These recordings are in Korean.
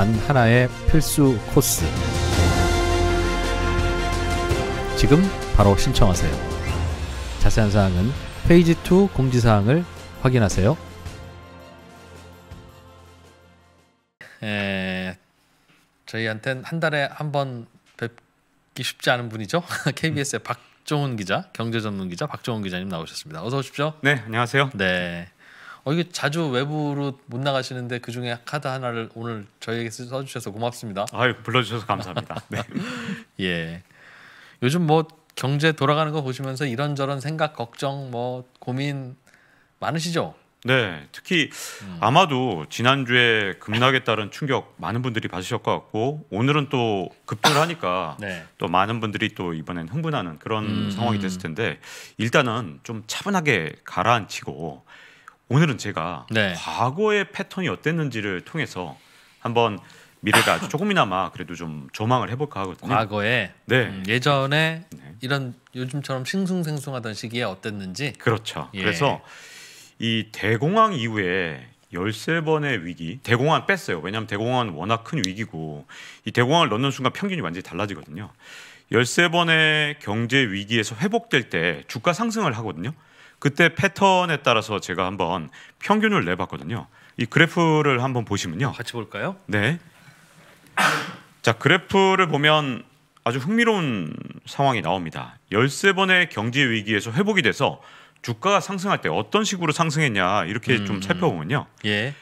단 하나의 필수 코스. 지금 바로 신청하세요. 자세한 사항은 페이지 2 공지사항을 확인하세요. 에, 저희한텐 한 달에 한 번 뵙기 쉽지 않은 분이죠. KBS의 음. 박종훈 기자, 경제 전문 기자 박종훈 기자님 나오셨습니다. 어서 오십시오. 네, 안녕하세요. 네. 어, 이게 자주 외부로 못 나가시는데 그 중에 카드 하나를 오늘 저희에게 써주셔서 고맙습니다. 아유 불러주셔서 감사합니다. 네. 예. 요즘 뭐 경제 돌아가는 거 보시면서 이런저런 생각, 걱정, 뭐 고민 많으시죠? 네, 특히 음. 아마도 지난주에 급락에 따른 충격 많은 분들이 받으셨 것 같고 오늘은 또급등 하니까 네. 또 많은 분들이 또 이번엔 흥분하는 그런 음. 상황이 음. 됐을 텐데 일단은 좀 차분하게 가라앉히고 오늘은 제가 네. 과거의 패턴이 어땠는지를 통해서 한번 미래가 조금이나마 그래도 좀 조망을 해볼까 하거든요. 과거에 네. 음, 예전에 네. 이런 요즘처럼 싱숭생숭하던 시기에 어땠는지 그렇죠. 예. 그래서 이 대공황 이후에 열세 번의 위기 대공황 뺐어요. 왜냐하면 대공황은 워낙 큰 위기고 이 대공황을 넣는 순간 평균이 완전히 달라지거든요. 열세 번의 경제 위기에서 회복될 때 주가 상승을 하거든요. 그때 패턴에 따라서 제가 한번 평균을 내봤거든요. 이 그래프를 한번 보시면요. 아, 같이 볼까요? 네. 자 그래프를 보면 아주 흥미로운 상황이 나옵니다. 13번의 경제 위기에서 회복이 돼서 주가가 상승할 때 어떤 식으로 상승했냐 이렇게 음, 좀 살펴보면요. 예.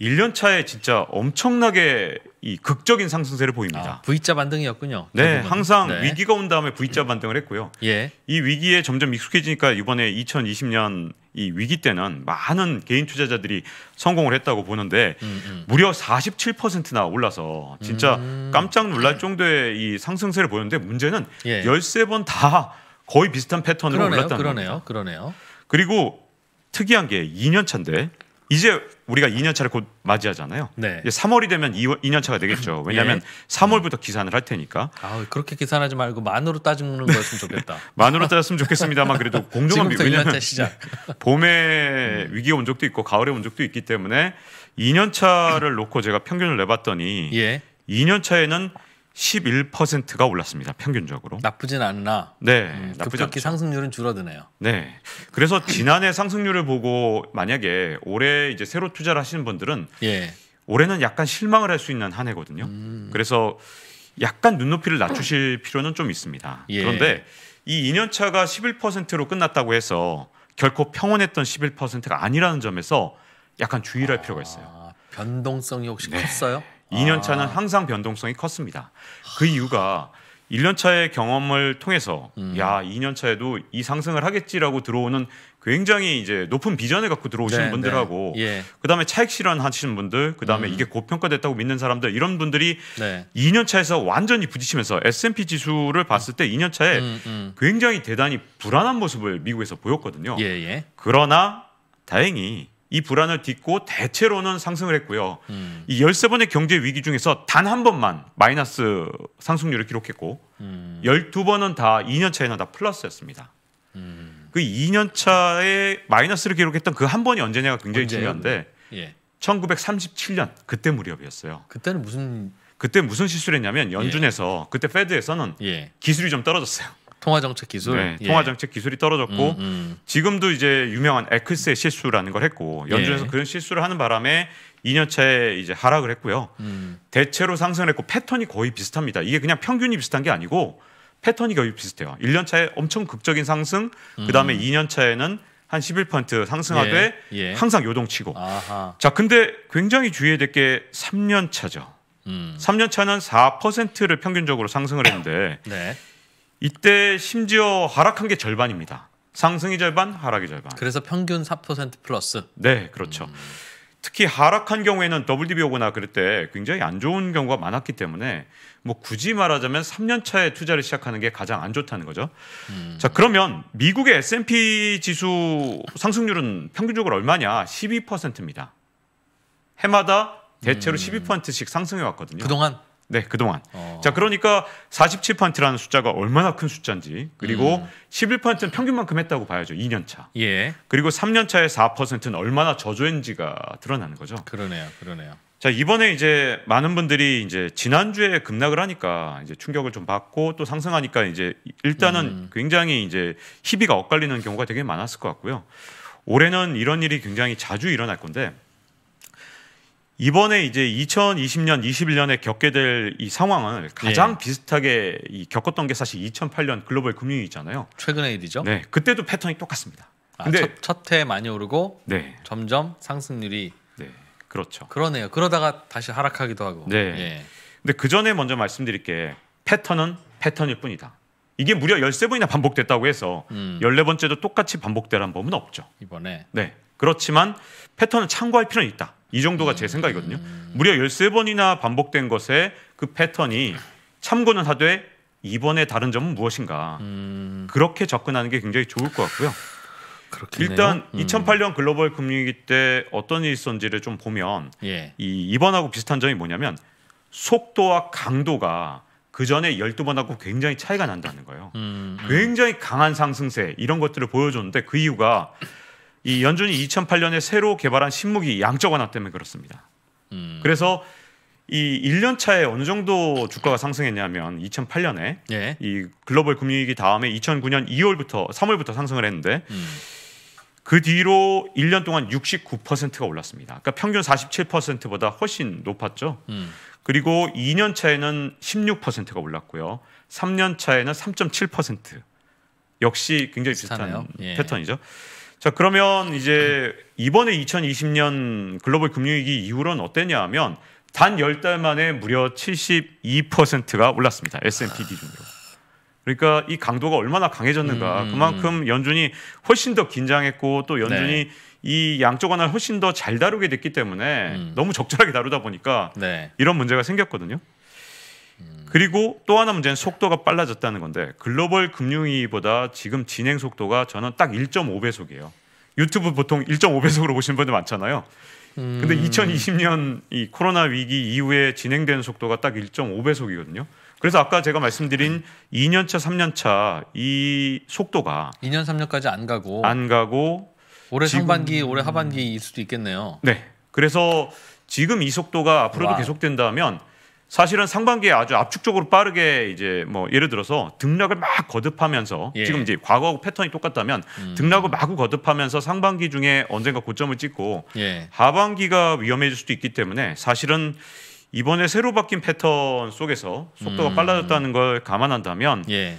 1년 차에 진짜 엄청나게 이 극적인 상승세를 보입니다. 아, V자 반등이었군요. 네, 결국은. 항상 네. 위기가 온 다음에 V자 반등을 했고요. 예. 이 위기에 점점 익숙해지니까 이번에 2020년 이 위기 때는 많은 개인 투자자들이 성공을 했다고 보는데 음, 음. 무려 47%나 올라서 진짜 음. 깜짝 놀랄 예. 정도의 이 상승세를 보였는데 문제는 예. 13번 다 거의 비슷한 패턴으로 그러네요, 올랐다는 그러네요. 겁니 그러네요. 그리고 특이한 게 2년 차인데 이제 우리가 2년차를 곧 맞이하잖아요. 네. 이제 3월이 되면 2월, 2년차가 되겠죠. 왜냐하면 예. 3월부터 기산을 할 테니까. 아 그렇게 기산하지 말고 만으로 따지는 거였으면 좋겠다. 만으로 따졌으면 좋겠습니다만 그래도 공정한 비교. 왜냐하면 시작. 봄에 위기의 온적도 있고 가을의 온적도 있기 때문에 2년차를 놓고 제가 평균을 내봤더니 예. 2년차에는 11%가 올랐습니다. 평균적으로. 나쁘진 않나. 네. 음, 나쁘지 않죠. 상승률은 줄어드네요. 네. 그래서 지난해 상승률을 보고 만약에 올해 이제 새로 투자를 하시는 분들은 예. 올해는 약간 실망을 할 수 있는 한 해거든요. 음. 그래서 약간 눈높이를 낮추실 필요는 좀 있습니다. 예. 그런데 이 2년 차가 11%로 끝났다고 해서 결코 평온했던 11%가 아니라는 점에서 약간 주의를 할 필요가 있어요. 아, 변동성이 혹시 네. 컸어요? 2년 아. 차는 아. 항상 변동성이 컸습니다. 그 이유가 1년 차의 경험을 통해서 음. 야 2년 차에도 이 상승을 하겠지라고 들어오는 굉장히 이제 높은 비전을 갖고 들어오시는 네, 네, 분들하고 네. 예. 그다음에 차익 실현 하시는 분들 그다음에 음. 이게 고평가됐다고 믿는 사람들 이런 분들이 네. 2년 차에서 완전히 부딪히면서 S&P 지수를 봤을 때 2년 차에 음, 음, 굉장히 대단히 불안한 모습을 미국에서 보였거든요. 예, 예. 그러나 다행히 이 불안을 딛고 대체로는 상승을 했고요. 음. 이 13번의 경제 위기 중에서 단 한 번만 마이너스 상승률을 기록했고 음. 12번은 다 2년 차에는 다 플러스였습니다. 음. 그 2년 차에 마이너스를 기록했던 그 한 번이 언제냐가 굉장히 언제 중요한데 예. 1937년 그때 무렵이었어요. 그때는 무슨 그때 무슨 실수를 했냐면 연준에서 예. 그때 페드에서는 예. 기술이 좀 떨어졌어요. 통화정책 기술. 네, 예. 통화정책 기술이 떨어졌고 음, 음. 지금도 이제 유명한 에클스의 실수라는 걸 했고 연준에서 예. 그런 실수를 하는 바람에 2년차에 이제 하락을 했고요. 음. 대체로 상승했고 패턴이 거의 비슷합니다. 이게 그냥 평균이 비슷한 게 아니고 패턴이 거의 비슷해요. 1년차에 엄청 극적인 상승, 그 다음에 2년차에는 음. 한11% 상승하되 예. 예. 항상 요동치고. 아하. 자, 근데 굉장히 주의해야 될 게 3년 차죠. 음. 3년 차는 4%를 평균적으로 상승을 했는데 네. 이때 심지어 하락한 게 절반입니다. 상승이 절반, 하락이 절반. 그래서 평균 4% 플러스. 네, 그렇죠. 음. 특히 하락한 경우에는 WDB 오거나 그럴 때 굉장히 안 좋은 경우가 많았기 때문에 뭐 굳이 말하자면 3년 차에 투자를 시작하는 게 가장 안 좋다는 거죠. 음. 자, 그러면 미국의 S&P 지수 상승률은 평균적으로 얼마냐? 12%입니다. 해마다 대체로 음. 12%씩 상승해 왔거든요. 그동안 네, 그동안. 어. 자, 그러니까 47%라는 트 숫자가 얼마나 큰 숫자인지, 그리고 음. 11%는 평균만큼 했다고 봐야죠. 2년 차. 예. 그리고 3년 차의 4%는 얼마나 저조했는지가 드러나는 거죠. 그러네요. 그러네요. 자, 이번에 이제 많은 분들이 이제 지난주에 급락을 하니까 이제 충격을 좀 받고 또 상승하니까 이제 일단은 음. 굉장히 이제 희비가 엇갈리는 경우가 되게 많았을 것 같고요. 올해는 이런 일이 굉장히 자주 일어날 건데 이번에 이제 2020년, 21년에 겪게 될 이 상황을 예. 가장 예. 비슷하게 이 겪었던 게 사실 2008년 글로벌 금융위기잖아요. 최근의 일이죠. 네, 그때도 패턴이 똑같습니다. 아, 근데 첫해 많이 오르고 네. 점점 상승률이 네, 그렇죠. 그러네요. 그러다가 다시 하락하기도 하고. 네. 예. 근데 그 전에 먼저 말씀드릴 게 패턴은 패턴일 뿐이다. 이게 무려 13번이나 반복됐다고 해서 음. 14번째도 똑같이 반복되라는 법은 없죠. 이번에. 네. 그렇지만 패턴을 참고할 필요는 있다. 이 정도가 제 생각이거든요. 무려 13번이나 반복된 것에 그 패턴이 참고는 하되 이번에 다른 점은 무엇인가. 음. 그렇게 접근하는 게 굉장히 좋을 것 같고요. 일단 음. 2008년 글로벌 금융위기 때 어떤 일이 있었는지를 좀 보면 예. 이 이번하고 비슷한 점이 뭐냐면 속도와 강도가 그 전에 12번하고 굉장히 차이가 난다는 거예요. 음, 음. 굉장히 강한 상승세 이런 것들을 보여줬는데 그 이유가 이 연준이 2008년에 새로 개발한 신무기 양적 완화 때문에 그렇습니다. 음. 그래서 이 1년 차에 어느 정도 주가가 상승했냐면 2008년에 예. 이 글로벌 금융위기 다음에 2009년 2월부터 3월부터 상승을 했는데 음. 그 뒤로 1년 동안 69%가 올랐습니다. 그러니까 평균 47%보다 훨씬 높았죠. 음. 그리고 2년 차에는 16%가 올랐고요. 3년 차에는 3.7% 역시 굉장히 비슷하네요. 비슷한 예. 패턴이죠. 자 그러면 이제 이번에 2020년 글로벌 금융위기 이후로는 어땠냐 하면 단 10달 만에 무려 72%가 올랐습니다. S&P 아. 기준으로. 그러니까 이 강도가 얼마나 강해졌는가. 음, 음, 음. 그만큼 연준이 훨씬 더 긴장했고 또 연준이 네. 이 양쪽 하나를 훨씬 더 잘 다루게 됐기 때문에 음. 너무 적절하게 다루다 보니까 네. 이런 문제가 생겼거든요. 그리고 또 하나 문제는 속도가 빨라졌다는 건데 글로벌 금융위기보다 지금 진행 속도가 저는 딱 1.5배속이에요. 유튜브 보통 1.5배속으로 보시는 분들 많잖아요. 근데 2020년 음. 이 코로나 위기 이후에 진행된 속도가 딱 1.5배속이거든요. 그래서 아까 제가 말씀드린 2년차, 3년차 이 속도가 2년, 3년까지 안 가고 안 가고 올해 지금... 상반기, 올해 하반기일 수도 있겠네요. 네. 그래서 지금 이 속도가 앞으로도 와. 계속된다면 사실은 상반기에 아주 압축적으로 빠르게 이제 뭐 예를 들어서 등락을 막 거듭하면서 예. 지금 이제 과거하고 패턴이 똑같다면 음. 등락을 마구 거듭하면서 상반기 중에 언젠가 고점을 찍고 예. 하반기가 위험해질 수도 있기 때문에 사실은 이번에 새로 바뀐 패턴 속에서 속도가 음. 빨라졌다는 걸 감안한다면 예.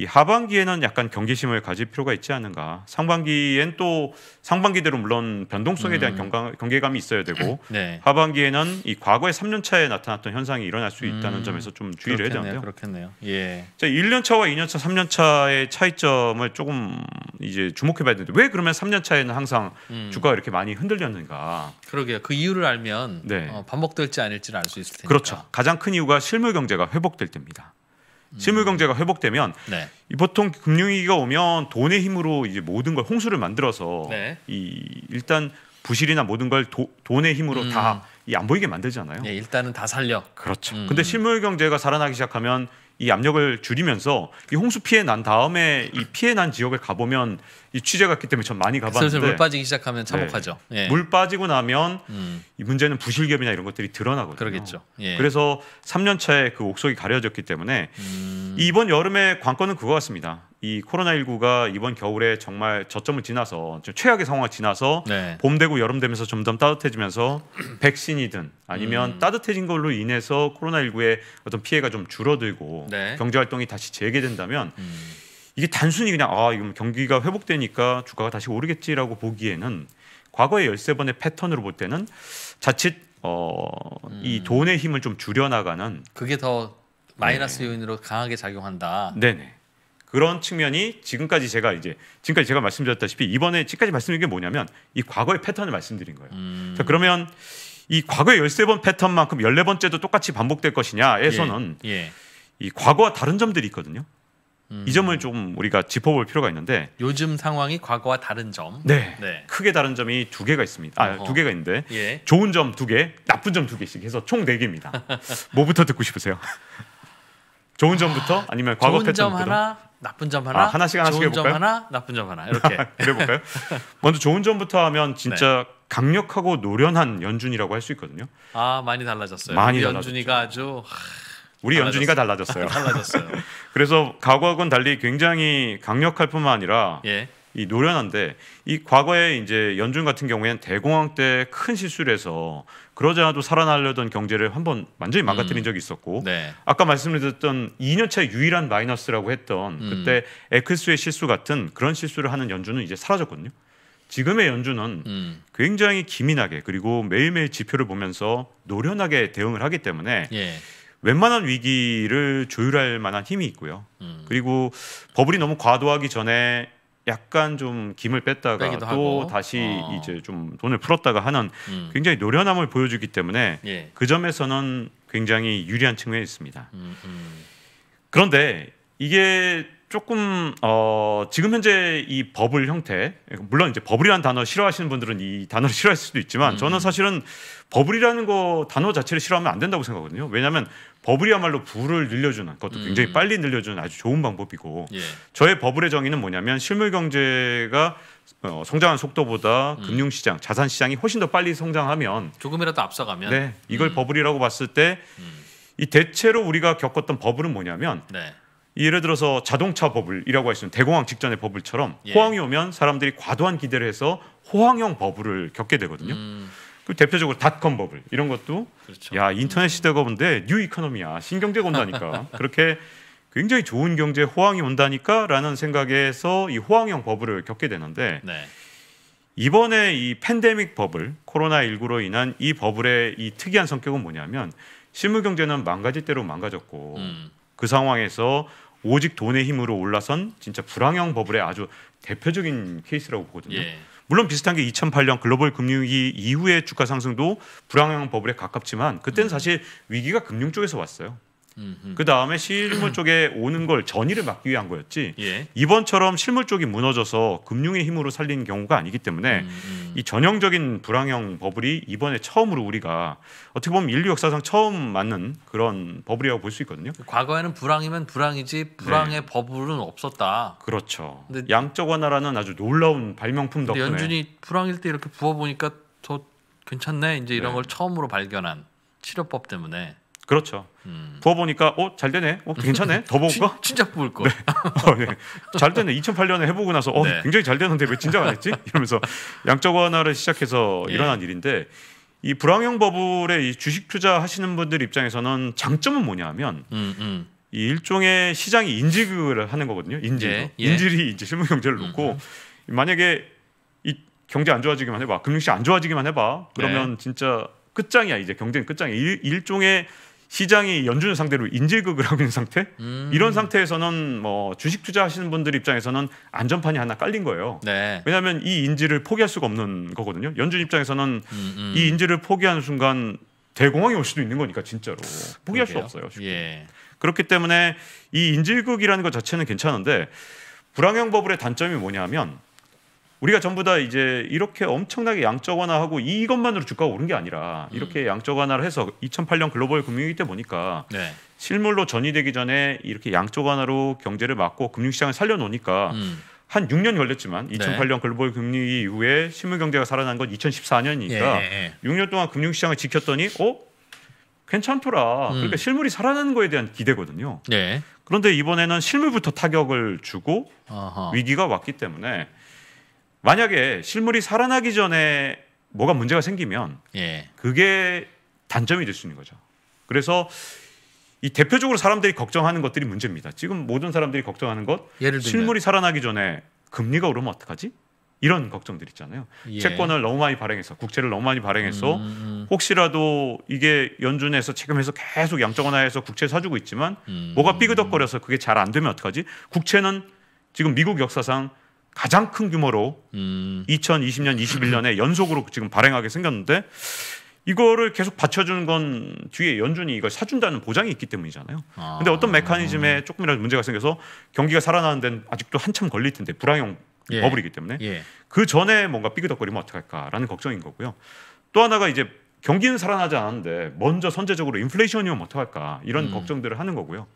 이 하반기에는 약간 경계심을 가질 필요가 있지 않은가. 상반기엔 또 상반기대로 물론 변동성에 대한 음. 경계 감이 있어야 되고 네. 하반기에는 이 과거의 3년 차에 나타났던 현상이 일어날 수 있다는 음. 점에서 좀 주의를 해야 되는데요. 그렇겠네요. 예. 자, 1년 차와 2년 차, 3년 차의 차이점을 조금 이제 주목해 봐야 되는데 왜 그러면 3년 차에는 항상 음. 주가가 이렇게 많이 흔들렸는가? 그러게요. 그 이유를 알면 네. 어, 반복될지 아닐지를 알 수 있을 테니까. 그렇죠. 가장 큰 이유가 실물 경제가 회복될 때입니다. 실물 경제가 회복되면 네. 보통 금융위기가 오면 돈의 힘으로 이제 모든 걸 홍수를 만들어서 네. 이 일단 부실이나 모든 걸 도, 돈의 힘으로 음. 다안 보이게 만들잖아요. 예, 일단은 다 살려. 그렇죠. 음. 근데 실물 경제가 살아나기 시작하면 이 압력을 줄이면서 이 홍수 피해 난 다음에 이 피해 난 지역을 가보면 이 취재 갔기 때문에 전 많이 그 가봤는데 슬슬 물 빠지기 시작하면 네. 참혹하죠. 네. 예. 물 빠지고 나면 음. 이 문제는 부실겸이나 이런 것들이 드러나거든요. 그러겠죠. 예. 그래서 3년 차에 그 옥석이 가려졌기 때문에 음. 이번 여름의 관건은 그거 같습니다. 이 코로나19가 이번 겨울에 정말 저점을 지나서 최악의 상황을 지나서 네. 봄 되고 여름 되면서 점점 따뜻해지면서 음. 백신이든 아니면 음. 따뜻해진 걸로 인해서 코로나19의 어떤 피해가 좀 줄어들고 네. 경제활동이 다시 재개된다면 음. 이게 단순히 그냥 아, 이거 경기가 회복되니까 주가가 다시 오르겠지라고 보기에는 과거의 열세 번의 패턴으로 볼 때는 자칫 어, 음. 이 돈의 힘을 좀 줄여나가는 그게 더 마이너스 네 요인으로 강하게 작용한다. 네네. 그런 측면이 지금까지 제가 이제 지금까지 제가 말씀드렸다시피 이번에 지금까지 말씀드린 게 뭐냐면 이 과거의 패턴을 말씀드린 거예요. 음. 자 그러면 이 과거의 열세 번 패턴만큼 열네 번째도 똑같이 반복될 것이냐에서는 예. 예. 이 과거와 다른 점들이 있거든요. 음. 이 점을 좀 우리가 짚어볼 필요가 있는데 요즘 상황이 과거와 다른 점. 네. 네. 크게 다른 점이 두 개가 있습니다. 아, 두 개가 있는데 예. 좋은 점 두 개, 나쁜 점 두 개씩 해서 총 네 개입니다. 뭐부터 듣고 싶으세요? 좋은 점부터 아니면 과거 좋은 패턴부터? 점 하나, 나쁜 점 하나, 아, 하나씩 하나씩 좋은 해볼까요? 점 하나, 나쁜 점 하나 이렇게 그 볼까요? 먼저 좋은 점부터 하면 진짜 네. 강력하고 노련한 연준이라고 할 수 있거든요. 아 많이 달라졌어요. 많이 연준이가 아주 하... 우리 달라졌어요. 연준이가 달라졌어요. 달라졌어요. 그래서 과거하고는 달리 굉장히 강력할 뿐만 아니라 예. 이 노련한데 이 과거에 이제 연준 같은 경우에는 대공황 때 큰 실수를 해서 그러지않아도 살아나려던 경제를 한번 완전히 망가뜨린 음. 적이 있었고 네. 아까 말씀드렸던 2년차 유일한 마이너스라고 했던 음. 그때 에크스의 실수 같은 그런 실수를 하는 연준은 이제 사라졌거든요. 지금의 연준은 음. 굉장히 기민하게 그리고 매일매일 지표를 보면서 노련하게 대응을 하기 때문에 예. 웬만한 위기를 조율할 만한 힘이 있고요. 음. 그리고 버블이 너무 과도하기 전에 약간 좀 김을 뺐다가 또 하고. 다시 어. 이제 좀 돈을 풀었다가 하는 음. 굉장히 노련함을 보여주기 때문에 예. 그 점에서는 굉장히 유리한 측면이 있습니다. 음, 음. 그런데 이게 조금 어, 지금 현재 이 버블 형태 물론 이제 버블이라는 단어 싫어하시는 분들은 이 단어를 싫어할 수도 있지만 저는 음. 사실은 버블이라는 거 단어 자체를 싫어하면 안 된다고 생각하거든요. 왜냐하면 버블이야말로 부를 늘려주는 그것도 음. 굉장히 음. 빨리 늘려주는 아주 좋은 방법이고 예. 저의 버블의 정의는 뭐냐면 실물 경제가 어, 성장한 속도보다 음. 금융시장, 자산시장이 훨씬 더 빨리 성장하면 조금이라도 앞서가면 네, 이걸 음. 버블이라고 봤을 때이 대체로 우리가 겪었던 버블은 뭐냐면 네. 예를 들어서 자동차 버블이라고 할 수 있는 대공황 직전의 버블처럼 예. 호황이 오면 사람들이 과도한 기대를 해서 호황형 버블을 겪게 되거든요. 음. 그 대표적으로 닷컴 버블 이런 것도 그렇죠. 야 인터넷 시대가 온데뉴 이코노미야 신경제가 온다니까 그렇게 굉장히 좋은 경제 호황이 온다니까라는 생각에서 이 호황형 버블을 겪게 되는데 네. 이번에 이 팬데믹 버블 코로나 19로 인한 이 버블의 이 특이한 성격은 뭐냐면 실물 경제는 망가질 대로 망가졌고 음. 그 상황에서 오직 돈의 힘으로 올라선 진짜 불황형 버블의 아주 대표적인 케이스라고 보거든요. 예. 물론 비슷한 게 2008년 글로벌 금융위기 이후의 주가 상승도 불황형 버블에 가깝지만 그때는 음. 사실 위기가 금융 쪽에서 왔어요. 그 다음에 실물 쪽에 오는 걸 전이를 막기 위한 거였지 예. 이번처럼 실물 쪽이 무너져서 금융의 힘으로 살린 경우가 아니기 때문에 음, 음. 이 전형적인 불황형 버블이 이번에 처음으로 우리가 어떻게 보면 인류 역사상 처음 맞는 그런 버블이라고 볼 수 있거든요. 과거에는 불황이면 불황이지 불황의 네. 버블은 없었다. 그렇죠. 근데 양적 완화라는 아주 놀라운 발명품 덕분에 연준이 불황일 때 이렇게 부어 보니까 더 괜찮네 이제 이런 네. 걸 처음으로 발견한 치료법 때문에 그렇죠. 음. 부어 보니까 어잘 되네. 어 괜찮네. 더 먹을까? 진짜 부을 거. 네. 어, 네. 잘 되네. 2008년에 해보고 나서 어 네. 굉장히 잘 되는데 왜 진작 안 했지? 이러면서 양적 완화를 시작해서 예. 일어난 일인데 이 불황형 버블에 이 주식 투자 하시는 분들 입장에서는 장점은 뭐냐면 음, 음. 이 일종의 시장이 인지를 하는 거거든요. 인지 예, 예. 인질이 이제 실물 경제를 음, 놓고 음. 만약에 이 경제 안 좋아지기만 해봐, 금융시 안 좋아지기만 해봐, 그러면 네. 진짜 끝장이야 이제 경제는 끝장이야 일, 일종의 시장이 연준 을 상대로 인질극을 하고 있는 상태 음. 이런 상태에서는 뭐 주식 투자하시는 분들 입장에서는 안전판이 하나 깔린 거예요. 네. 왜냐하면 이 인질을 포기할 수가 없는 거거든요. 연준 입장에서는 음음. 음. 이 인질을 포기하는 순간 대공황이 올 수도 있는 거니까 진짜로 포기할 그러게요. 수 없어요. 예. 그렇기 때문에 이 인질극이라는 것 자체는 괜찮은데 불황형 버블의 단점이 뭐냐면 우리가 전부 다 이제 이렇게 엄청나게 양적 완화하고 이것만으로 주가가 오른 게 아니라 음. 이렇게 음. 양적 완화를 해서 2008년 글로벌 금융위기 때 보니까 네. 실물로 전이되기 전에 이렇게 양적 완화로 경제를 막고 금융시장을 살려놓으니까 음. 한 6년 이 걸렸지만 2008년 네. 글로벌 금융위기 이후에 실물 경제가 살아난 건 2014년이니까 예. 6년 예, 예. 동안 금융시장을 지켰더니 어 괜찮더라. 음. 그러니까 실물이 살아나는 거에 대한 기대거든요. 네. 그런데 이번에는 실물부터 타격을 주고 아하. 위기가 왔기 때문에 만약에 실물이 살아나기 전에 뭐가 문제가 생기면 예. 그게 단점이 될 수 있는 거죠. 그래서 이 대표적으로 사람들이 걱정하는 것들이 문제입니다. 지금 모든 사람들이 걱정하는 것 실물이 살아나기 전에 금리가 오르면 어떡하지? 이런 걱정들 있잖아요. 예. 채권을 너무 많이 발행해서 국채를 너무 많이 발행해서 음. 음, 음. 혹시라도 이게 연준에서 지금해서 계속 양적완화해서 국채 사주고 있지만 음. 뭐가 삐그덕거려서 그게 잘 안 되면 어떡하지? 국채는 지금 미국 역사상 가장 큰 규모로 음. 2020년 21년에 연속으로 지금 발행하게 생겼는데 이거를 계속 받쳐주는 건 뒤에 연준이 이걸 사준다는 보장이 있기 때문이잖아요. 아. 근데 어떤 메커니즘에 조금이라도 문제가 생겨서 경기가 살아나는 데는 아직도 한참 걸릴 텐데 불황형 예. 버블이기 때문에 예. 그 전에 뭔가 삐그덕거리면 어떡할까라는 걱정인 거고요. 또 하나가 이제 경기는 살아나지 않았는데 먼저 선제적으로 인플레이션이 면 어떡할까 이런 음. 걱정들을 하는 거고요.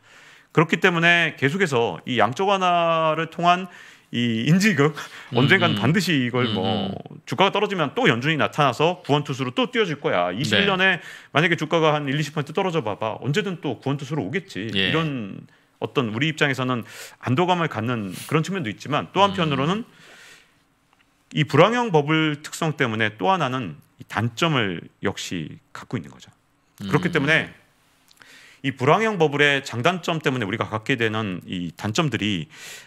그렇기 때문에 계속해서 이 양적 완화를 통한 이 인지극 음, 언젠간 음, 반드시 이걸 음, 뭐 음. 주가가 떨어지면 또 연준이 나타나서 구원 투수로 또뛰어질 거야. 21년에 네. 만약에 주가가 한 1, 20% 떨어져 봐봐 언제든 또 구원 투수로 오겠지. 예. 이런 어떤 우리 입장에서는 안도감을 갖는 그런 측면도 있지만 또 한편으로는 이 불황형 버블 특성 때문에 또 하나는 단점을 역시 갖고 있는 거죠. 그렇기 때문에 이 불황형 버블의 장단점 때문에 우리가 갖게 되는 이 단점들이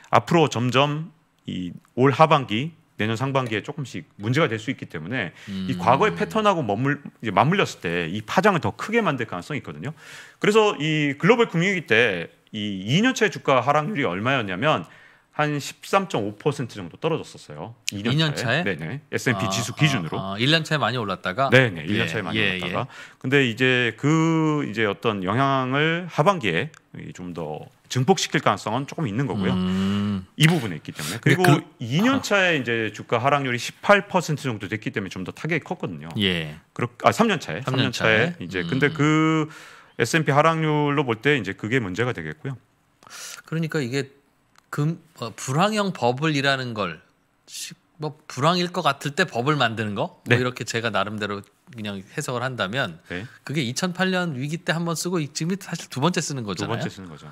앞으로 점점 이올 하반기 내년 상반기에 조금씩 문제가 될 수 있기 때문에 음. 이 과거의 패턴하고 머물, 맞물렸을 때 이 파장을 더 크게 만들 가능성이 있거든요. 그래서 이 글로벌 금융위기 때 이 2년차의 주가 하락률이 얼마였냐면 한13.5% 정도 떨어졌었어요. 2년, 2년 차에? 차에? 네네. S&P 아, 지수 기준으로. 아, 1년 아, 차에 많이 올랐다가? 네네. 1년 예, 차에 많이 예, 올랐다가. 예. 근데 이제 그 이제 어떤 영향을 하반기에 좀 더 증폭시킬 가능성은 조금 있는 거고요. 음. 이 부분에 있기 때문에. 그리고 그, 2년 차에 이제 주가 하락률이 18% 정도 됐기 때문에 좀 더 타격이 컸거든요. 예. 그렇 아 3년 차에. 3년, 3년 차에 이제 음. 근데 그 음. S&P 하락률로 볼 때 이제 그게 문제가 되겠고요. 그러니까 이게 금, 어, 불황형 버블이라는 걸, 뭐 불황일 것 같을 때 법을 만드는 거, 뭐 네. 뭐 이렇게 제가 나름대로 그냥 해석을 한다면 네. 그게 2008년 위기 때한번 쓰고 지금이 사실 두 번째 쓰는 거잖아요. 두 번째 쓰는 거죠.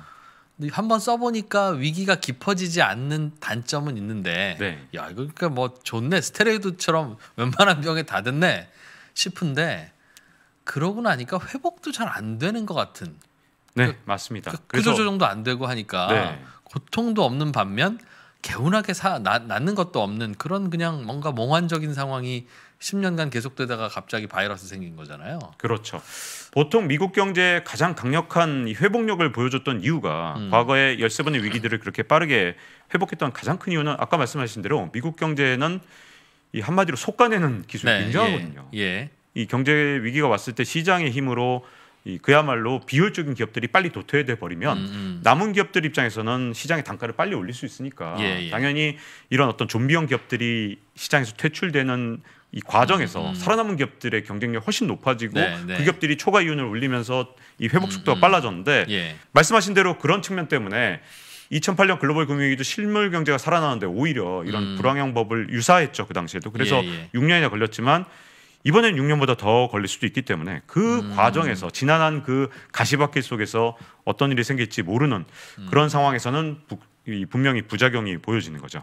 한 번 써보니까 위기가 깊어지지 않는 단점은 있는데 네. 야 이거 그러니까 뭐 좋네 스테레이드처럼 웬만한 병에 다 됐네 싶은데 그러고 나니까 회복도 잘 안 되는 것 같은 네그 그러니까 맞습니다 그조조정도안 그러니까 되고 하니까 네. 고통도 없는 반면 개운하게 사, 나, 낫는 것도 없는 그런 그냥 뭔가 몽환적인 상황이 10년간 계속되다가 갑자기 바이러스 생긴 거잖아요. 그렇죠. 보통 미국 경제에 가장 강력한 회복력을 보여줬던 이유가 음. 과거에 열세 번의 위기들을 그렇게 빠르게 회복했던 가장 큰 이유는 아까 말씀하신 대로 미국 경제는 이 한마디로 속가내는 기술이 네, 예, 굉장하거든요. 예, 예. 이 경제 위기가 왔을 때 시장의 힘으로 이 그야말로 비효율적인 기업들이 빨리 도태돼 버리면 음, 음. 남은 기업들 입장에서는 시장의 단가를 빨리 올릴 수 있으니까 예, 예. 당연히 이런 어떤 좀비형 기업들이 시장에서 퇴출되는 이 과정에서 음, 음. 살아남은 기업들의 경쟁력 이 훨씬 높아지고 네, 네. 그 기업들이 초과 이윤을 올리면서 이 회복 음, 속도가 빨라졌는데 예. 말씀하신 대로 그런 측면 때문에 2008년 글로벌 금융위기도 실물 경제가 살아나는데 오히려 이런 불황형 법을 유사했죠 그 당시에도 그래서 6년이나 예, 예. 걸렸지만 이번에는 6년보다 더 걸릴 수도 있기 때문에 그 음. 과정에서 지난한 그 가시밭길 속에서 어떤 일이 생길지 모르는 음. 그런 상황에서는 부, 분명히 부작용이 보여지는 거죠.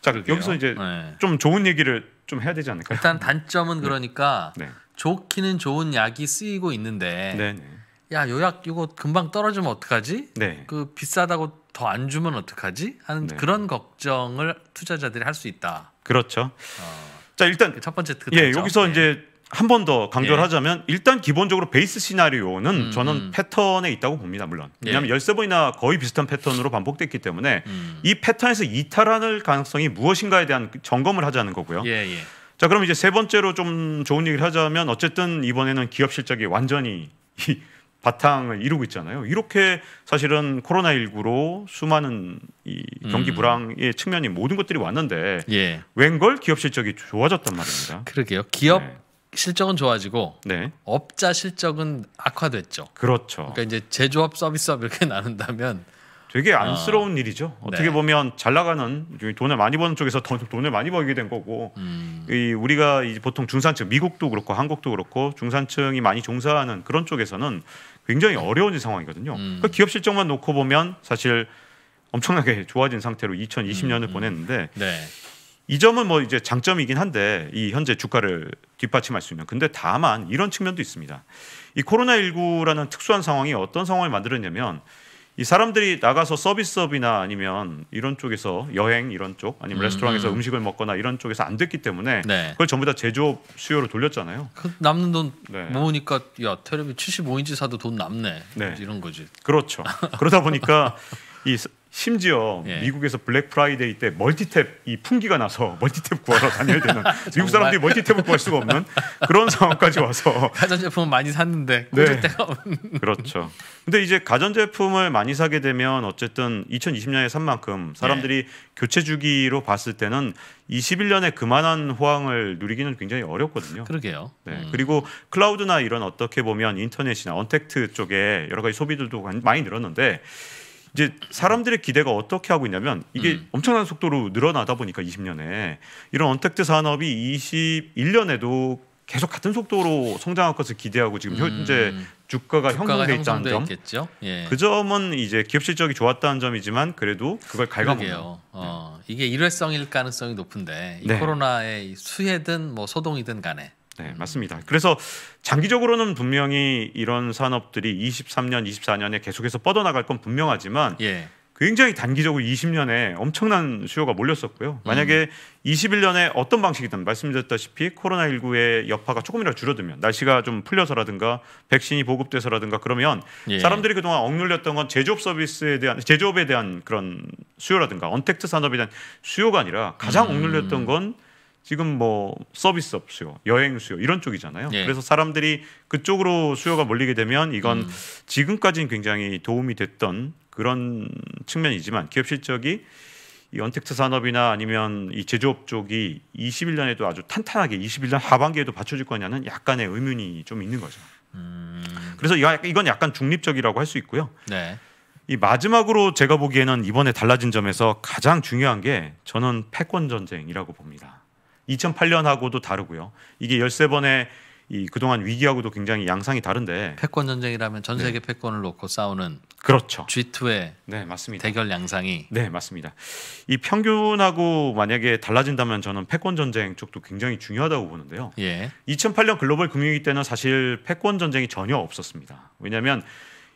자 그러게요. 여기서 이제 네. 좀 좋은 얘기를 좀 해야 되지 않을까요? 일단 단점은 네. 그러니까 네. 좋기는 좋은 약이 쓰이고 있는데 네야 네. 요약 이거 금방 떨어지면 어떡하지? 네. 그 비싸다고 더 안 주면 어떡하지? 하는 네. 그런 걱정을 투자자들이 할 수 있다. 그렇죠. 어. 자 일단 그 첫 번째 그 예, 여기서 네. 이제 한 번 더 강조를 예. 하자면 일단 기본적으로 베이스 시나리오는 음, 저는 음. 패턴에 있다고 봅니다. 물론 예. 왜냐하면 열세 번이나 거의 비슷한 패턴으로 반복됐기 때문에 음. 이 패턴에서 이탈하는 가능성이 무엇인가에 대한 점검을 하자는 거고요. 예, 예. 자 그럼 이제 세 번째로 좀 좋은 얘기를 하자면 어쨌든 이번에는 기업 실적이 완전히 바탕을 이루고 있잖아요. 이렇게 사실은 코로나19로 수많은 이 경기 음. 불황의 측면이 모든 것들이 왔는데 예. 웬걸 기업 실적이 좋아졌단 말입니다. 그러게요. 기업 네. 실적은 좋아지고 네. 업자 실적은 악화됐죠. 그렇죠. 그러니까 이제 제조업, 서비스업 이렇게 나눈다면 되게 아. 안쓰러운 어. 일이죠. 어떻게 네. 보면 잘 나가는 돈을 많이 버는 쪽에서 돈, 돈을 많이 벌게 된 거고, 음. 이 우리가 이 보통 중산층 미국도 그렇고 한국도 그렇고 중산층이 많이 종사하는 그런 쪽에서는 굉장히 어려운 상황이거든요. 음. 그러니까 기업 실적만 놓고 보면 사실 엄청나게 좋아진 상태로 2020년을 음, 음. 보냈는데 네. 이 점은 뭐 이제 장점이긴 한데 이 현재 주가를 뒷받침할 수 있는 근데 다만 이런 측면도 있습니다. 이 코로나19라는 특수한 상황이 어떤 상황을 만들었냐면 이 사람들이 나가서 서비스업이나 아니면 이런 쪽에서 여행 이런 쪽 아니면 음. 레스토랑에서 음. 음식을 먹거나 이런 쪽에서 안 됐기 때문에 네. 그걸 전부 다 제조업 수요로 돌렸잖아요. 그 남는 돈 네. 모으니까 야 텔레비 75인치 사도 돈 남네 네. 이런 거지. 그렇죠. 그러다 보니까 이 심지어 예. 미국에서 블랙 프라이데이 때 멀티탭 이 풍기가 나서 멀티탭 구하러 다녀야 되는 미국 사람들이 멀티탭을 구할 수가 없는 그런 상황까지 와서 가전제품 많이 샀는데 네. 그렇죠. 근데 이제 가전제품을 많이 사게 되면 어쨌든 2020년에 산 만큼 사람들이 예. 교체 주기로 봤을 때는 21년에 그만한 호황을 누리기는 굉장히 어렵거든요. 그러게요. 네. 음. 그리고 클라우드나 이런 어떻게 보면 인터넷이나 언택트 쪽에 여러 가지 소비들도 많이 늘었는데 이제 사람들의 기대가 어떻게 하고 있냐면 이게 음. 엄청난 속도로 늘어나다 보니까 20년에 이런 언택트 산업이 21년에도 계속 같은 속도로 성장할 것을 기대하고 지금 현재 음. 주가가, 형성돼 있다는 점. 있겠죠? 예. 그 점은 이제 기업 실적이 좋았다는 점이지만 그래도 그걸 갈아먹는 어, 네. 이게 일회성일 가능성이 높은데 이 네. 코로나의 수혜든 뭐 소동이든 간에 네, 맞습니다. 그래서 장기적으로는 분명히 이런 산업들이 23년, 24년에 계속해서 뻗어나갈 건 분명하지만 예. 굉장히 단기적으로 20년에 엄청난 수요가 몰렸었고요. 음. 만약에 음. 21년에 어떤 방식이든 말씀드렸다시피 코로나19의 여파가 조금이라도 줄어들면 날씨가 좀 풀려서라든가 백신이 보급돼서라든가 그러면 예. 사람들이 그동안 억눌렸던 건 제조업 서비스에 대한 제조업에 대한 그런 수요라든가 언택트 산업에 대한 수요가 아니라 가장 음. 억눌렸던 건 지금 뭐 서비스업 수요, 여행 수요 이런 쪽이잖아요. 예. 그래서 사람들이 그쪽으로 수요가 몰리게 되면 이건 음. 지금까지는 굉장히 도움이 됐던 그런 측면이지만 기업 실적이 이 언택트 산업이나 아니면 이 제조업 쪽이 21년에도 아주 탄탄하게 21년 하반기에도 받쳐줄 거냐는 약간의 의문이 좀 있는 거죠. 음. 그래서 이건 약간 중립적이라고 할 수 있고요. 네. 이 마지막으로 제가 보기에는 이번에 달라진 점에서 가장 중요한 게 저는 패권 전쟁이라고 봅니다. 2008년하고도 다르고요. 이게 13번의 이 그동안 위기하고도 굉장히 양상이 다른데 패권 전쟁이라면 전 세계 네. 패권을 놓고 싸우는 그렇죠. G2의 네, 맞습니다. 대결 양상이 네, 맞습니다. 이 평균하고 만약에 달라진다면 저는 패권 전쟁 쪽도 굉장히 중요하다고 보는데요. 예. 2008년 글로벌 금융위기 때는 사실 패권 전쟁이 전혀 없었습니다. 왜냐하면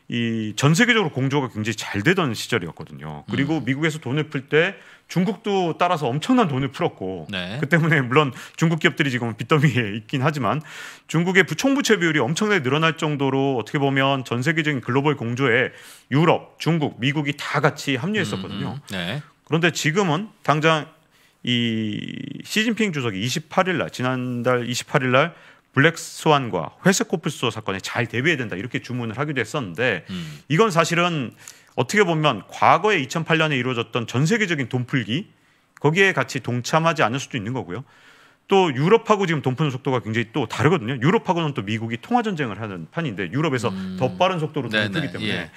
이전 세계적으로 공조가 굉장히 잘 되던 시절이었거든요. 그리고 음. 미국에서 돈을 풀 때 중국도 따라서 엄청난 돈을 풀었고 네. 그 때문에 물론 중국 기업들이 지금 빚더미에 있긴 하지만 중국의 부총부채 비율이 엄청나게 늘어날 정도로 어떻게 보면 전 세계적인 글로벌 공조에 유럽, 중국, 미국이 다 같이 합류했었거든요. 음, 음, 음. 네. 그런데 지금은 당장 이 시진핑 주석이 28일 날 지난달 28일 날 블랙스완과 회색 코뿔소 사건에 잘 대비해야 된다 이렇게 주문을 하기도 했었는데 음. 이건 사실은 어떻게 보면 과거에 2008년에 이루어졌던 전 세계적인 돈풀기 거기에 같이 동참하지 않을 수도 있는 거고요. 또 유럽하고 지금 돈 푸는 속도가 굉장히 또 다르거든요. 유럽하고는 또 미국이 통화 전쟁을 하는 판인데 유럽에서 음. 더 빠른 속도로 돈풀기 네, 네, 때문에 예.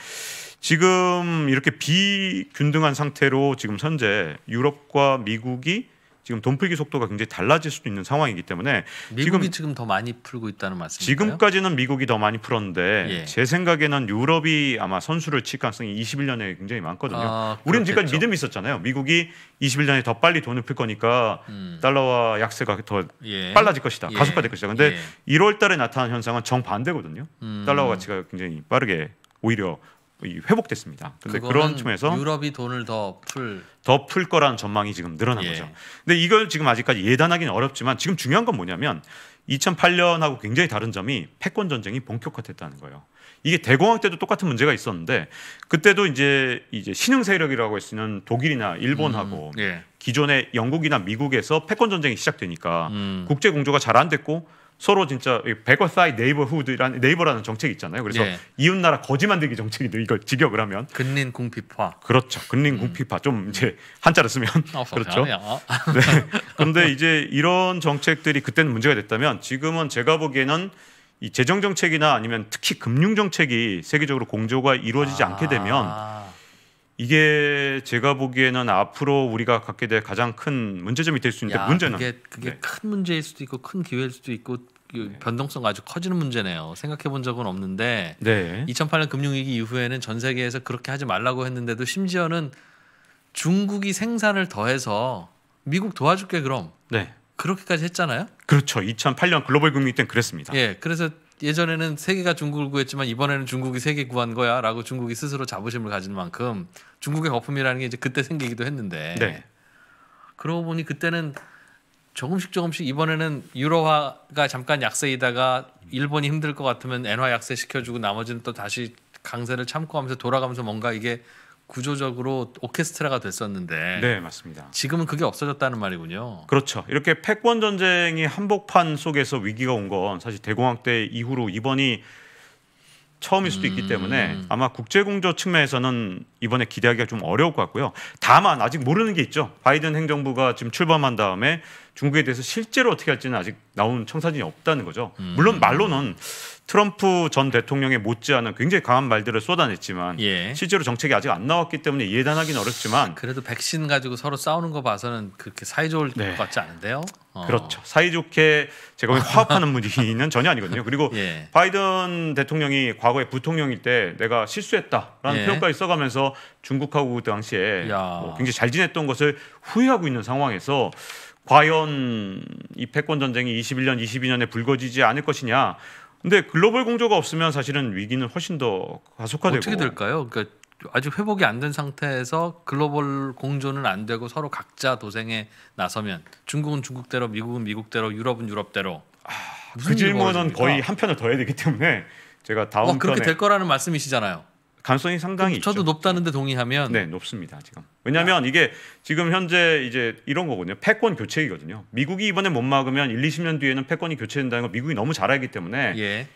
지금 이렇게 비균등한 상태로 지금 현재 유럽과 미국이 지금 돈 풀기 속도가 굉장히 달라질 수도 있는 상황이기 때문에 미국이 지금, 지금 더 많이 풀고 있다는 말씀이요 지금까지는 미국이 더 많이 풀었는데 예. 제 생각에는 유럽이 아마 선수를 칠 가능성이 21년에 굉장히 많거든요. 아, 우리는 지금까지 믿음이 있었잖아요. 미국이 21년에 더 빨리 돈을 풀 거니까 음. 달러와 약세가 더 예. 빨라질 것이다. 예. 가속화될 것이다. 그런데 1월 예. 달에 나타난 현상은 정반대거든요. 음. 달러 가치가 굉장히 빠르게 오히려 회복됐습니다. 근데 그런 측면에서 유럽이 돈을 더 풀 더 풀 거라는 전망이 지금 늘어난 예. 거죠. 근데 이걸 지금 아직까지 예단하기는 어렵지만 지금 중요한 건 뭐냐면 2008년하고 굉장히 다른 점이 패권 전쟁이 본격화됐다는 거예요. 이게 대공황 때도 똑같은 문제가 있었는데 그때도 이제 이제 신흥 세력이라고 할 수 있는 독일이나 일본하고 음, 예. 기존의 영국이나 미국에서 패권 전쟁이 시작되니까 음. 국제 공조가 잘 안 됐고 서로 진짜 백거사이 네이버후드라는 네이버라는 정책이 있잖아요. 그래서 예. 이웃 나라 거지 만들기 정책인데 이걸 직역을 하면 근린 궁핍화. 그렇죠. 근린 음. 궁핍화. 음. 좀 이제 한자를 쓰면 어, 그렇죠. 네. 그런데 이제 이런 정책들이 그때는 문제가 됐다면 지금은 제가 보기에는 이 재정 정책이나 아니면 특히 금융 정책이 세계적으로 공조가 이루어지지 아. 않게 되면 아. 이게 제가 보기에는 앞으로 우리가 갖게 될 가장 큰 문제점이 될 수 있는데 야, 문제는 그게, 그게 네. 큰 문제일 수도 있고 큰 기회일 수도 있고 그 네. 변동성 아주 커지는 문제네요. 생각해 본 적은 없는데 네. 2008년 금융위기 이후에는 전 세계에서 그렇게 하지 말라고 했는데도 심지어는 중국이 생산을 더해서 미국 도와줄게 그럼 네. 그렇게까지 했잖아요. 그렇죠. 2008년 글로벌 금융위 기 때는 그랬습니다. 예, 그래서 예전에는 세계가 중국을 구했지만 이번에는 중국이 세계 구한 거야라고 중국이 스스로 자부심을 가진 만큼 중국의 거품이라는 게 이제 그때 생기기도 했는데 네. 그러고 보니 그때는 조금씩 조금씩 이번에는 유로화가 잠깐 약세이다가 일본이 힘들 것 같으면 엔화 약세 시켜주고 나머지는 또 다시 강세를 참고 하면서 돌아가면서 뭔가 이게 구조적으로 오케스트라가 됐었는데 네 맞습니다. 지금은 그게 없어졌다는 말이군요. 그렇죠. 이렇게 패권 전쟁이 한복판 속에서 위기가 온 건 사실 대공황 때 이후로 이번이 처음일 수도 음... 있기 때문에 아마 국제공조 측면에서는 이번에 기대하기가 좀 어려울 것 같고요. 다만 아직 모르는 게 있죠. 바이든 행정부가 지금 출범한 다음에 중국에 대해서 실제로 어떻게 할지는 아직 나온 청사진이 없다는 거죠. 물론 음. 말로는 트럼프 전대통령의 못지않은 굉장히 강한 말들을 쏟아냈지만 예. 실제로 정책이 아직 안 나왔기 때문에 예단하기는 어렵지만 그래도 백신 가지고 서로 싸우는 거 봐서는 그렇게 사이좋을 네. 것 같지 않은데요. 어. 그렇죠. 사이좋게 제가 보기 화합하는 분위기는 전혀 아니거든요. 그리고 예. 바이든 대통령이 과거에 부통령일 때 내가 실수했다라는 예. 표현까지 써가면서 중국하고 그 당시에 뭐 굉장히 잘 지냈던 것을 후회하고 있는 상황에서 과연 이 패권 전쟁이 21년, 22년에 불거지지 않을 것이냐 근데 글로벌 공조가 없으면 사실은 위기는 훨씬 더 가속화되고 어떻게 될까요? 그러니까 아직 회복이 안 된 상태에서 글로벌 공조는 안 되고 서로 각자 도생에 나서면 중국은 중국대로 미국은 미국대로 유럽은 유럽대로 아, 그 질문은 거의 한 편을 더 해야 되기 때문에 제가 다음 어, 그렇게 될 거라는 말씀이시잖아요. 가능성이 상당히 저도 있죠. 높다는데 동의하면 네 높습니다 지금 왜냐하면 야. 이게 지금 현재 이제 이런 거거든요 패권 교체이거든요 미국이 이번에 못 막으면 1, 20년 뒤에는 패권이 교체된다는 거 미국이 너무 잘 알기 때문에 예.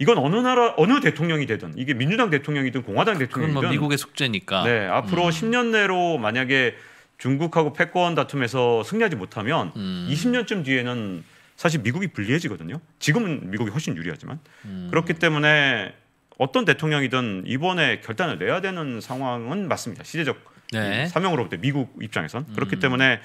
이건 어느 나라 어느 대통령이 되든 이게 민주당 대통령이든 공화당 뭐 대통령이든 뭐 미국의 숙제니까 네 앞으로 음. 10년 내로 만약에 중국하고 패권 다툼에서 승리하지 못하면 음. 20년쯤 뒤에는 사실 미국이 불리해지거든요. 지금은 미국이 훨씬 유리하지만 음. 그렇기 때문에 어떤 대통령이든 이번에 결단을 내야 되는 상황은 맞습니다. 시대적 네. 사명으로부터 미국 입장에선 음. 그렇기 때문에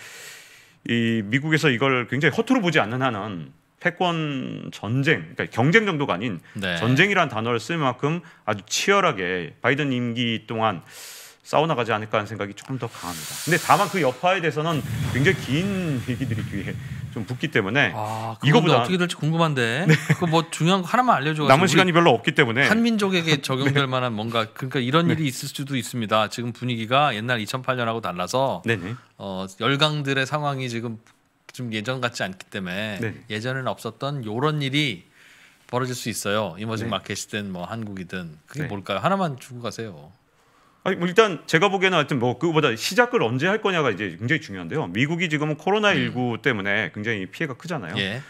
이 미국에서 이걸 굉장히 허투루 보지 않는 한은 패권 전쟁, 그러니까 경쟁 정도가 아닌 네. 전쟁이라는 단어를 쓸 만큼 아주 치열하게 바이든 임기 동안 싸워 나가지 않을까 하는 생각이 조금 더 강합니다. 근데 다만 그 여파에 대해서는 굉장히 긴 얘기들이 뒤에 좀 붙기 때문에 아, 이거보다 어떻게 될지 궁금한데 네. 그뭐 중요한 거 하나만 알려줘. 남은 시간이 별로 없기 때문에 한민족에게 네. 적용될 네. 만한 뭔가 그러니까 이런 네. 일이 있을 수도 있습니다. 지금 분위기가 옛날 2008년하고 달라서 네, 어, 열강들의 상황이 지금 좀 예전 같지 않기 때문에 예전에는 없었던 이런 일이 벌어질 수 있어요. 이머징 마켓이든 뭐 한국이든 그게 뭘까요? 하나만 주고 가세요. 아니, 뭐 일단 제가 보기에는 하여튼 뭐그보다 시작을 언제 할 거냐가 이제 굉장히 중요한데요. 미국이 지금 코로나 19 음. 때문에 굉장히 피해가 크잖아요. 예.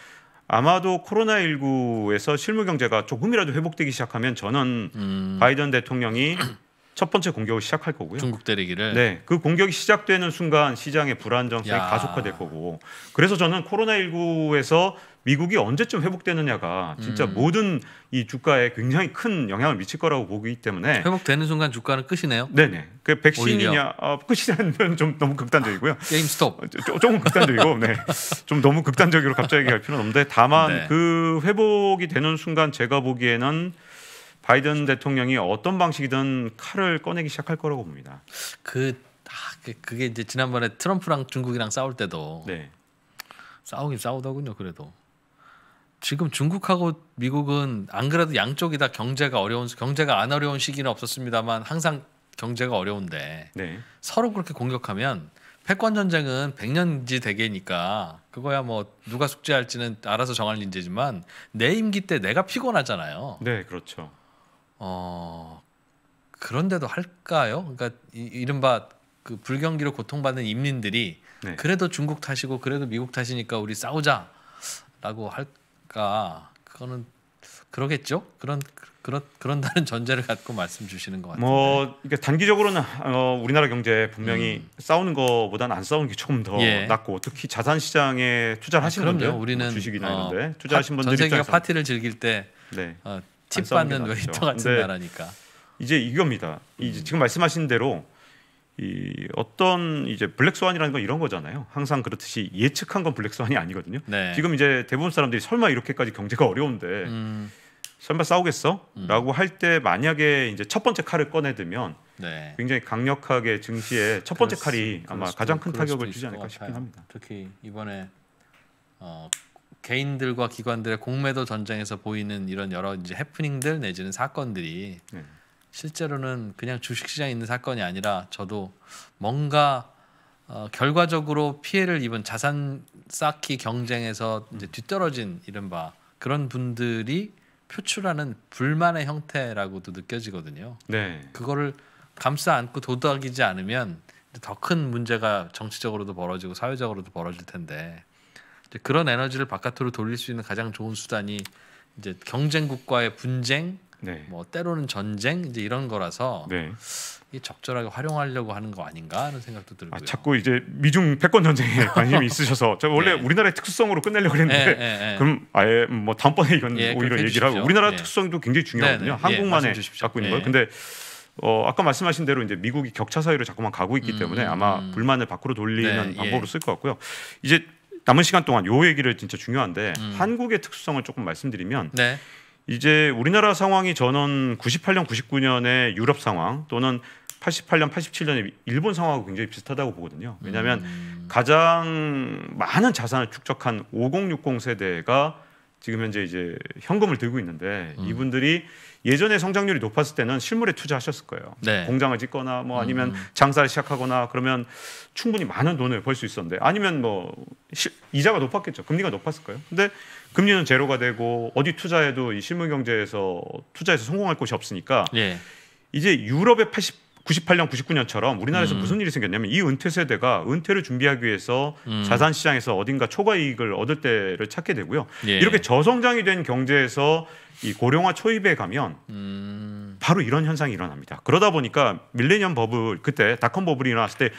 아마도 코로나 19에서 실물 경제가 조금이라도 회복되기 시작하면 저는 음. 바이든 대통령이 첫 번째 공격을 시작할 거고요. 중국 때리기를. 네, 그 공격이 시작되는 순간 시장의 불안정성이 야. 가속화될 거고. 그래서 저는 코로나 19에서 미국이 언제쯤 회복되느냐가 진짜 음. 모든 이 주가에 굉장히 큰 영향을 미칠 거라고 보기 때문에 회복되는 순간 주가는 끝이네요. 네네. 그 백신이냐 어, 끝이라는 좀 너무 극단적이고요. 게임 스톱. 어, 조, 조금 극단적이고, 네. 좀 너무 극단적으로 갑자기 갈 필요는 없는데 다만 네. 그 회복이 되는 순간 제가 보기에는 바이든 대통령이 어떤 방식이든 칼을 꺼내기 시작할 거라고 봅니다. 그 아, 그, 그게 이제 지난번에 트럼프랑 중국이랑 싸울 때도 네. 싸우긴 싸우더군요. 그래도 지금 중국하고 미국은 안 그래도 양쪽이 다 경제가 어려운 경제가 안 어려운 시기는 없었습니다만 항상 경제가 어려운데 네. 서로 그렇게 공격하면 패권 전쟁은 백년지 대계니까 그거야 뭐 누가 숙제할지는 알아서 정할 인재지만 내 임기 때 내가 피곤하잖아요. 네, 그렇죠. 어 그런데도 할까요? 그러니까 이, 른바그 불경기로 고통받는 임민들이 네. 그래도 중국 탓이고 그래도 미국 탓이니까 우리 싸우자라고 할 그러니까 그거는 그러겠죠. 그런 그런 그런다는 전제를 갖고 말씀 주시는 것 같아요. 뭐 그러니까 단기적으로는 어, 우리나라 경제 분명히 음. 싸우는 거보다는 안 싸우는 게 조금 더 예. 낫고 특히 자산 시장에 투자를 하시는 아, 분들, 뭐 우리는 뭐 주식이나 어, 이런데 투자하신 파, 분들 전 세계가 파티를 즐길 때팁 네. 어, 받는 웨이터 같은 나라니까. 이제 이겁니다. 이제 음. 지금 말씀하신 대로 이 어떤 이제 블랙스완이라는 건 이런 거잖아요. 항상 그렇듯이 예측한 건 블랙스완이 아니거든요. 네. 지금 이제 대부분 사람들이 설마 이렇게까지 경제가 어려운데 음. 설마 싸우겠어?라고 음. 할때 만약에 이제 첫 번째 칼을 꺼내들면 네. 굉장히 강력하게 증시에 첫 번째 칼이 아마 수도, 가장 큰 타격을 주지 않을까 싶긴 합니다. 특히 이번에 어, 개인들과 기관들의 공매도 전쟁에서 보이는 이런 여러 이제 해프닝들 내지는 사건들이 네. 실제로는 그냥 주식시장에 있는 사건이 아니라 저도 뭔가 어, 결과적으로 피해를 입은 자산 쌓기 경쟁에서 이제 뒤떨어진 이른바 그런 분들이 표출하는 불만의 형태라고도 느껴지거든요. 네. 그거를 감싸 안고 도덕이지 않으면 더 큰 문제가 정치적으로도 벌어지고 사회적으로도 벌어질 텐데 그런 에너지를 바깥으로 돌릴 수 있는 가장 좋은 수단이 이제 경쟁국과의 분쟁 네. 뭐 때로는 전쟁 이제 이런 거라서 네. 이 적절하게 활용하려고 하는 거 아닌가 하는 생각도 아, 들고요. 아, 자꾸 이제 미중 패권 전쟁에 관심이 있으셔서 저 원래 네. 우리나라의 특수성으로 끝내려고 그랬는데 네, 네, 네. 그럼 아예 뭐 다음번에 이건 예, 오히려 얘기를 하고 우리나라 특성도 굉장히 중요하거든요. 예, 한국만의 갖고 있는 걸. 예. 근데 어, 아까 말씀하신 대로 이제 미국이 격차 사회로 자꾸만 가고 있기 음, 때문에 음, 아마 음. 불만을 밖으로 돌리는 방법으로 쓸 것 같고요. 이제 남은 시간 동안 요 얘기를 진짜 중요한데 음. 한국의 특수성을 조금 말씀드리면 이제 우리나라 상황이 전원 98년, 99년의 유럽 상황 또는 88년, 87년에 일본 상황하고 굉장히 비슷하다고 보거든요. 왜냐하면 음. 가장 많은 자산을 축적한 5060 세대가 지금 현재 이제 현금을 들고 있는데 음. 이분들이 예전에 성장률이 높았을 때는 실물에 투자하셨을 거예요. 네. 공장을 짓거나 뭐 음. 아니면 음. 장사를 시작하거나 그러면 충분히 많은 돈을 벌 수 있었는데 아니면 뭐 시, 이자가 높았겠죠. 금리가 높았을 거예요. 근데 금리는 제로가 되고 어디 투자해도 이 실물 경제에서 투자해서 성공할 곳이 없으니까 예. 이제 유럽의 80 98년, 99년처럼 우리나라에서 음. 무슨 일이 생겼냐면 이 은퇴 세대가 은퇴를 준비하기 위해서 음. 자산 시장에서 어딘가 초과 이익을 얻을 때를 찾게 되고요. 예. 이렇게 저성장이 된 경제에서 이 고령화 초입에 가면 음. 바로 이런 현상이 일어납니다. 그러다 보니까 밀레니엄 버블 그때 닷컴 버블이 일어났을 때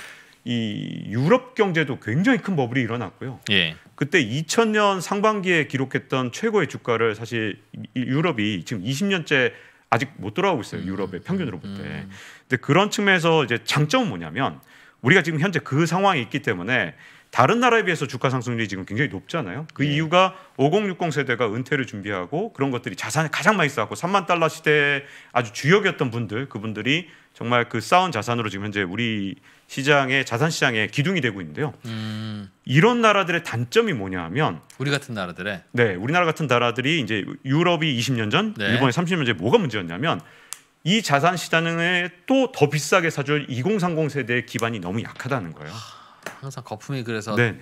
이 유럽 경제도 굉장히 큰 버블이 일어났고요. 예. 그때 2000년 상반기에 기록했던 최고의 주가를 사실 유럽이 지금 20년째 아직 못 돌아오고 있어요. 음. 유럽의 평균으로 볼 때. 음. 근데 그런 측면에서 이제 장점은 뭐냐면 우리가 지금 현재 그 상황이 있기 때문에 다른 나라에 비해서 주가 상승률이 지금 굉장히 높잖아요. 그 네. 이유가 5060 세대가 은퇴를 준비하고 그런 것들이 자산이 가장 많이 쌓았고 3만 달러 시대에 아주 주역이었던 분들 그분들이 정말 그 쌓은 자산으로 지금 현재 우리 시장의 자산 시장의 기둥이 되고 있는데요. 음. 이런 나라들의 단점이 뭐냐하면 우리 같은 나라들의 네, 우리나라 같은 나라들이 이제 유럽이 20년 전, 네. 일본이 30년 전에 뭐가 문제였냐면 이 자산 시장에 또 더 비싸게 사줄 2030 세대의 기반이 너무 약하다는 거예요. 하. 항상 거품이 그래서 네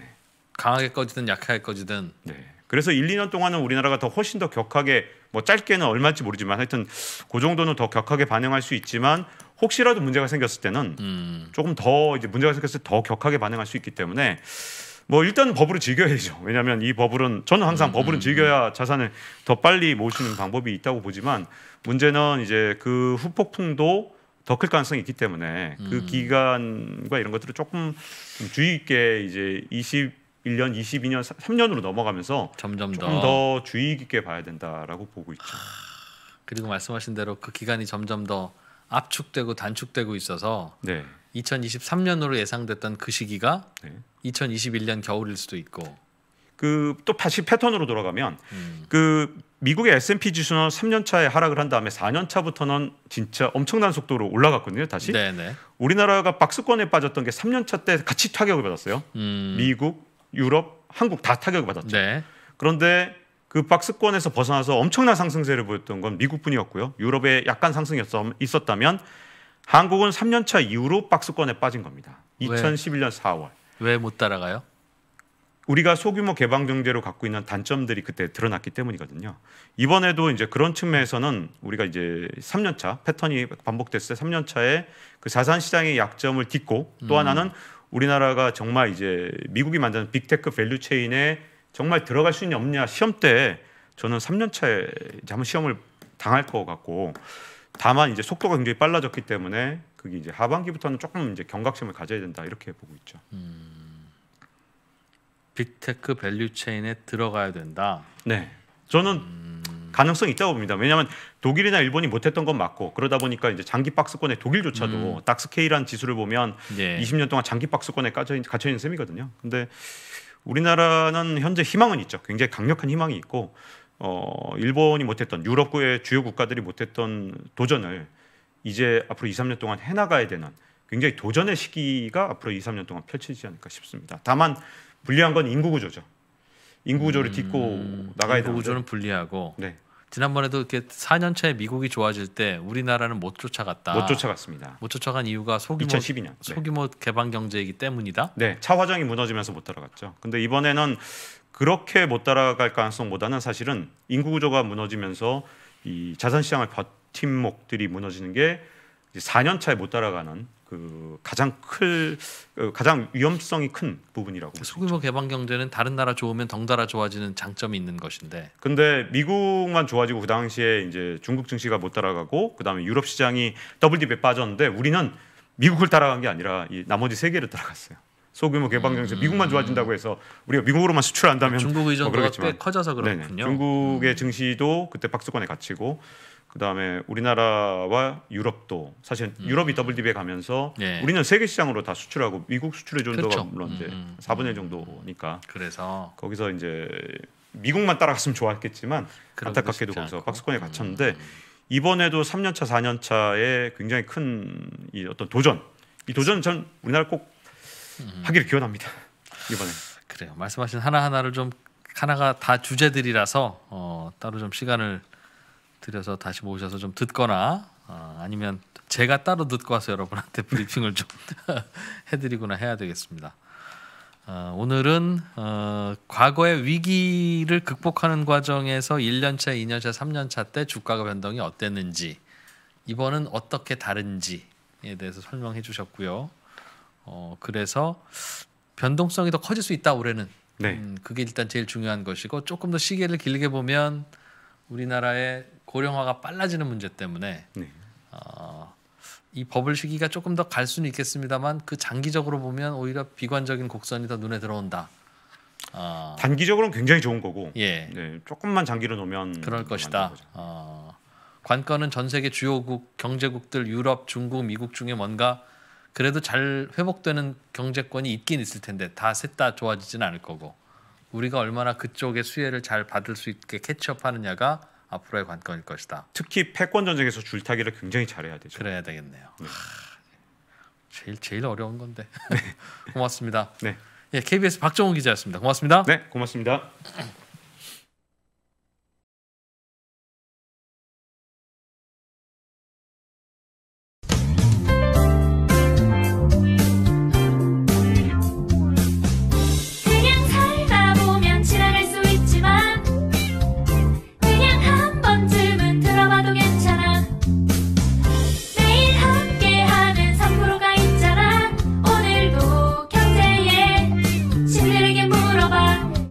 강하게 꺼지든 약하게 꺼지든. 네. 그래서 1, 2년 동안은 우리나라가 더 훨씬 더 격하게 뭐 짧게는 얼마인지 모르지만 하여튼 그 정도는 더 격하게 반응할 수 있지만 혹시라도 문제가 생겼을 때는 음. 조금 더 이제 문제가 생겼을 때 더 격하게 반응할 수 있기 때문에 뭐 일단 법으로 즐겨야죠. 왜냐하면 이 버블은 저는 항상 음, 음 버블은 음, 즐겨야 음. 자산을 더 빨리 모으시는 방법이 있다고 보지만 문제는 이제 그 후폭풍도 더클 가능성이 있기 때문에 그 음. 기간과 이런 것들을 조금 좀 주의 있게 이제 21년, 22년, 3년으로 넘어가면서 점점 더. 더 주의 깊게 봐야 된다라고 보고 있죠. 아, 그리고 말씀하신 대로 그 기간이 점점 더 압축되고 단축되고 있어서 네. 2023년으로 예상됐던 그 시기가 네. 2021년 겨울일 수도 있고 그또 다시 패턴으로 돌아가면 음. 그 미국의 S&P 지수는 3년차에 하락을 한 다음에 4년차부터는 진짜 엄청난 속도로 올라갔거든요. 다시 네네. 네. 우리나라가 박스권에 빠졌던 게 3년차 때 같이 타격을 받았어요. 음. 미국, 유럽, 한국 다 타격을 받았죠. 네. 그런데 그 박스권에서 벗어나서 엄청난 상승세를 보였던 건 미국뿐이었고요. 유럽에 약간 상승이 있었다면 한국은 3년차 이후로 박스권에 빠진 겁니다. 2011년 4월. 왜 못 따라가요? 우리가 소규모 개방 경제로 갖고 있는 단점들이 그때 드러났기 때문이거든요. 이번에도 이제 그런 측면에서는 우리가 이제 3년차 패턴이 반복됐을 때 3년차에 그 자산 시장의 약점을 딛고 또 음. 하나는 우리나라가 정말 이제 미국이 만드는 빅테크 밸류 체인에 정말 들어갈 수 있냐 없냐 시험 때 저는 3년차에 이제 한번 시험을 당할 것 같고 다만 이제 속도가 굉장히 빨라졌기 때문에 그게 이제 하반기부터는 조금 이제 경각심을 가져야 된다 이렇게 보고 있죠. 음. 빅테크 밸류체인에 들어가야 된다. 네. 저는 음... 가능성이 있다고 봅니다. 왜냐하면 독일이나 일본이 못했던 건 맞고 그러다 보니까 이제 장기 박스권의 독일조차도 음. 닥스케이란 지수를 보면 예. 20년 동안 장기 박스권에 갇혀 있는 셈이거든요. 근데 우리나라는 현재 희망은 있죠. 굉장히 강력한 희망이 있고 어, 일본이 못했던 유럽의 주요 국가들이 못했던 도전을 이제 앞으로 2, 3년 동안 해나가야 되는 굉장히 도전의 시기가 앞으로 2, 3년 동안 펼쳐지지 않을까 싶습니다. 다만 불리한 건 인구 구조죠. 인구 구조를 음, 딛고 나가야 되는 구조는 불리하고 네. 지난번에도 이렇게 4년차에 미국이 좋아질 때 우리나라는 못 쫓아갔다. 못 쫓아갔습니다. 못 쫓아간 이유가 소규모 2012년 소규모 개방 경제이기 때문이다. 네, 차 화정이 무너지면서 못 따라갔죠. 근데 이번에는 그렇게 못 따라갈 가능성보다는 사실은 인구 구조가 무너지면서 이 자산 시장을 버팀목들이 무너지는 게 4년 차에 못 따라가는 그 가장 클 그 가장 위험성이 큰 부분이라고 소규모 개방 경제는 다른 나라 좋으면 덩달아 좋아지는 장점이 있는 것인데 근데 미국만 좋아지고 그 당시에 이제 중국 증시가 못 따라가고 그다음에 유럽 시장이 더블 딥에 빠졌는데 우리는 미국을 따라간 게 아니라 이 나머지 세계를 따라갔어요. 소규모 개방 음. 경제 음. 미국만 좋아진다고 해서 우리가 미국으로만 수출한다면 중국 의존도가 뭐꽤 커져서 그렇군요. 네네. 중국의 음. 증시도 그때 박스권에 갇히고 그다음에 우리나라와 유럽도 사실 음. 유럽이 WDB에 가면서 네. 우리는 세계 시장으로 다 수출하고 미국 수출의 존도가 그렇죠. 물론 이제 음. 4분의 음, 음. 1 정도니까 그래서 거기서 이제 미국만 따라갔으면 좋았겠지만 안타깝게도 거기서 박스권에 갇혔는데 음. 이번에도 3년차 4년차에 굉장히 큰 이 어떤 도전 이 도전 전 우리나라 꼭 하기를 기원합니다 이번에 그래요 말씀하신 하나 하나를 좀 하나가 다 주제들이라서 어, 따로 좀 시간을 드려서 다시 모셔서 좀 듣거나 어, 아니면 제가 따로 듣고 와서 여러분한테 브리핑을 좀 해드리거나 해야 되겠습니다. 어, 오늘은 어, 과거의 위기를 극복하는 과정에서 1년차, 2년차, 3년차 때 주가가 변동이 어땠는지 이번은 어떻게 다른지에 대해서 설명해 주셨고요. 어, 그래서 변동성이 더 커질 수 있다 올해는 네. 음, 그게 일단 제일 중요한 것이고 조금 더 시계를 길게 보면 우리나라의 고령화가 빨라지는 문제 때문에 네. 어, 이 버블 시기가 조금 더 갈 수는 있겠습니다만 그 장기적으로 보면 오히려 비관적인 곡선이 더 눈에 들어온다. 어, 단기적으로는 굉장히 좋은 거고 예. 네, 조금만 장기로 놓으면 그럴 것이다. 어, 관건은 전 세계 주요국 경제국들 유럽, 중국, 미국 중에 뭔가 그래도 잘 회복되는 경제권이 있긴 있을 텐데 다 셋다 다 좋아지진 않을 거고 우리가 얼마나 그쪽의 수혜를 잘 받을 수 있게 캐치업하느냐가 앞으로의 관건일 것이다. 특히 패권 전쟁에서 줄타기를 굉장히 잘해야 되죠. 그래야 되겠네요. 네. 하, 제일 제일 어려운 건데. 네. 고맙습니다. 네. 예, KBS 박정훈 기자였습니다. 고맙습니다. 네, 고맙습니다.